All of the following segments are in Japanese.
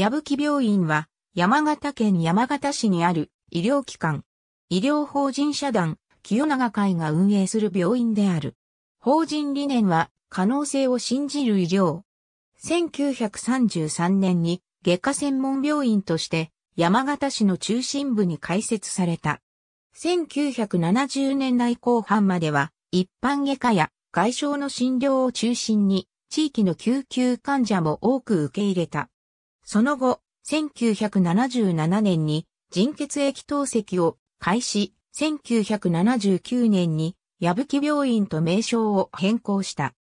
矢吹病院は、山形県山形市にある医療機関、医療法人社団、清永会が運営する病院である。法人理念は、可能性を信じる医療。1933年に、外科専門病院として、山形市の中心部に開設された。1970年代後半までは、一般外科や外傷の診療を中心に、地域の救急患者も多く受け入れた。その後、1977年に腎血液透析を開始、1979年に矢吹病院と名称を変更した。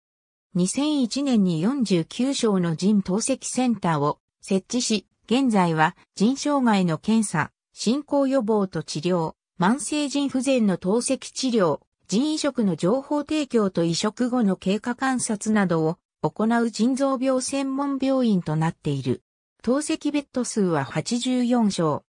2001年に49床の人透析センターを設置し、現在は腎障害の検査、進行予防と治療、慢性腎不全の透析治療、腎移植の情報提供と移植後の経過観察などを行う腎臓病専門病院となっている。透析ベッド数は84床。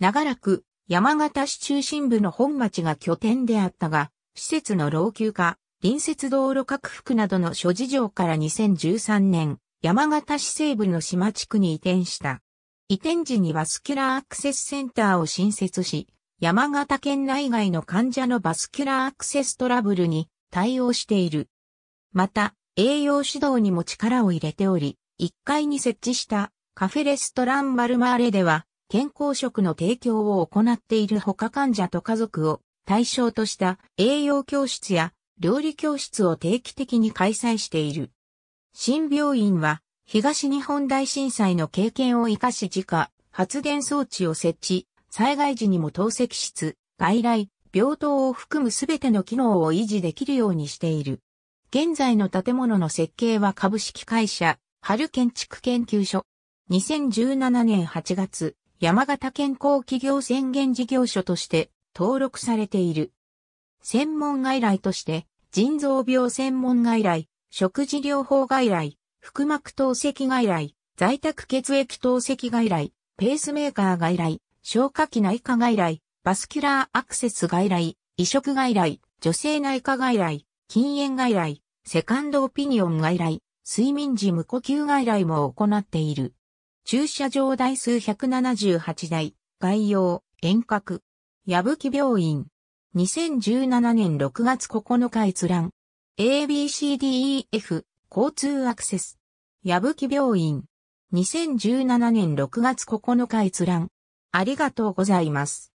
長らく山形市中心部の本町が拠点であったが、施設の老朽化、隣接道路拡幅などの諸事情から2013年、山形市西部の島地区に移転した。移転時にバスキュラーアクセスセンターを新設し、山形県内外の患者のバスキュラーアクセストラブルに対応している。また、栄養指導にも力を入れており、1階に設置したカフェレストランマルマーレでは、健康食の提供を行っている他患者と家族を対象とした栄養教室や料理教室を定期的に開催している。新病院は東日本大震災の経験を生かし自家発電装置を設置、災害時にも透析室、外来、病棟を含むすべての機能を維持できるようにしている。現在の建物の設計は株式会社、春建築研究所、2017年8月、山形健康企業宣言事業所として登録されている。専門外来として、腎臓病専門外来、食事療法外来、腹膜透析外来、在宅血液透析外来、ペースメーカー外来、消化器内科外来、バスキュラーアクセス外来、移植外来、女性内科外来、禁煙外来、セカンドオピニオン外来、睡眠時無呼吸外来も行っている。駐車場台数178台、概要、遠隔、矢吹病院。2017年6月9日閲覧。ABCDEF、交通アクセス。矢吹病院。2017年6月9日閲覧。ありがとうございます。